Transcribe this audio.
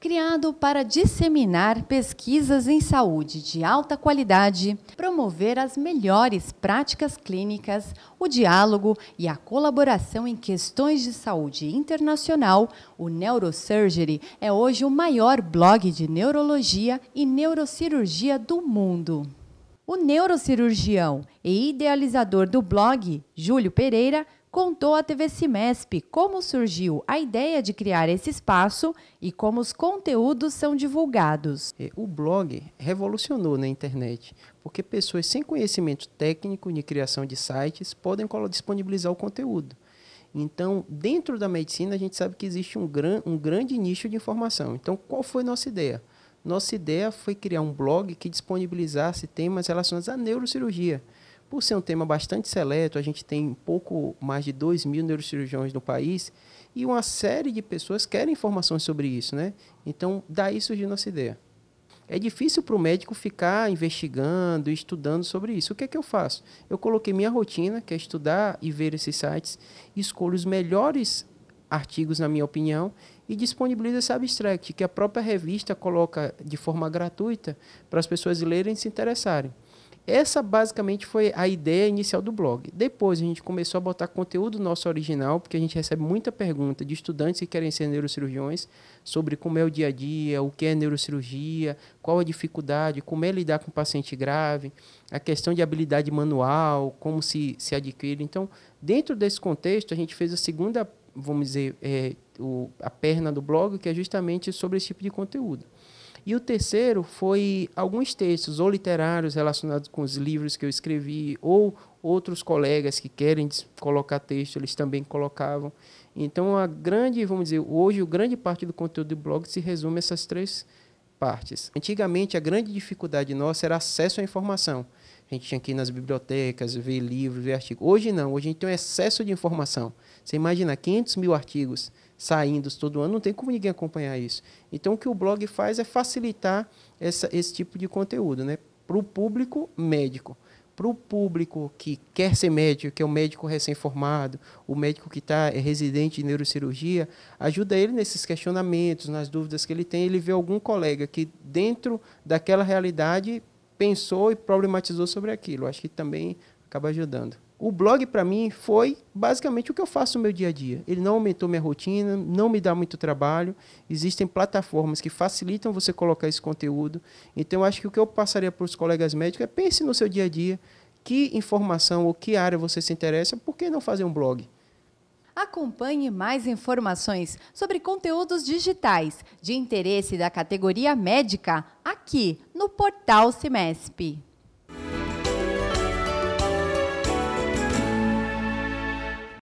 criado para disseminar pesquisas em saúde de alta qualidade, promover as melhores práticas clínicas, o diálogo e a colaboração em questões de saúde internacional, o Neurosurgery é hoje o maior blog de neurologia e neurocirurgia do mundo. O neurocirurgião e idealizador do blog, Júlio Pereira, contou à TV Cimesp como surgiu a ideia de criar esse espaço e como os conteúdos são divulgados. É, o blog revolucionou na internet, porque pessoas sem conhecimento técnico de criação de sites podem disponibilizar o conteúdo. Então, dentro da medicina, a gente sabe que existe um, gran, um grande nicho de informação. Então, qual foi a nossa ideia? Nossa ideia foi criar um blog que disponibilizasse temas relacionados à neurocirurgia. Por ser um tema bastante seleto, a gente tem pouco mais de 2 mil neurocirurgiões no país e uma série de pessoas querem informações sobre isso, né? Então, daí surgiu nossa ideia. É difícil para o médico ficar investigando, estudando sobre isso. O que é que eu faço? Eu coloquei minha rotina, que é estudar e ver esses sites, escolho os melhores artigos, na minha opinião, e disponibilizo esse abstract, que a própria revista coloca de forma gratuita para as pessoas lerem e se interessarem. Essa basicamente foi a ideia inicial do blog. Depois a gente começou a botar conteúdo nosso original, porque a gente recebe muita pergunta de estudantes que querem ser neurocirurgiões sobre como é o dia a dia, o que é neurocirurgia, qual a dificuldade, como é lidar com paciente grave, a questão de habilidade manual, como se, se adquire. Então, dentro desse contexto, a gente fez a segunda, vamos dizer, é, o, a perna do blog, que é justamente sobre esse tipo de conteúdo. E o terceiro foi alguns textos, ou literários relacionados com os livros que eu escrevi, ou outros colegas que querem colocar texto, eles também colocavam. Então, a grande, vamos dizer, hoje, a grande parte do conteúdo do blog se resume a essas três partes. Antigamente, a grande dificuldade nossa era acesso à informação. A gente tinha que ir nas bibliotecas, ver livros, ver artigos. Hoje não, hoje a gente tem um excesso de informação. Você imagina 500 mil artigos saindo todo ano, não tem como ninguém acompanhar isso. Então, o que o blog faz é facilitar essa, esse tipo de conteúdo né? para o público médico. Para o público que quer ser médico, que é o um médico recém-formado, o médico que está é residente em neurocirurgia, ajuda ele nesses questionamentos, nas dúvidas que ele tem. Ele vê algum colega que, dentro daquela realidade, pensou e problematizou sobre aquilo. Acho que também acaba ajudando. O blog, para mim, foi basicamente o que eu faço no meu dia a dia. Ele não aumentou minha rotina, não me dá muito trabalho. Existem plataformas que facilitam você colocar esse conteúdo. Então, acho que o que eu passaria para os colegas médicos é pense no seu dia a dia, que informação ou que área você se interessa, por que não fazer um blog? Acompanhe mais informações sobre conteúdos digitais de interesse da categoria médica aqui portal CIMESP.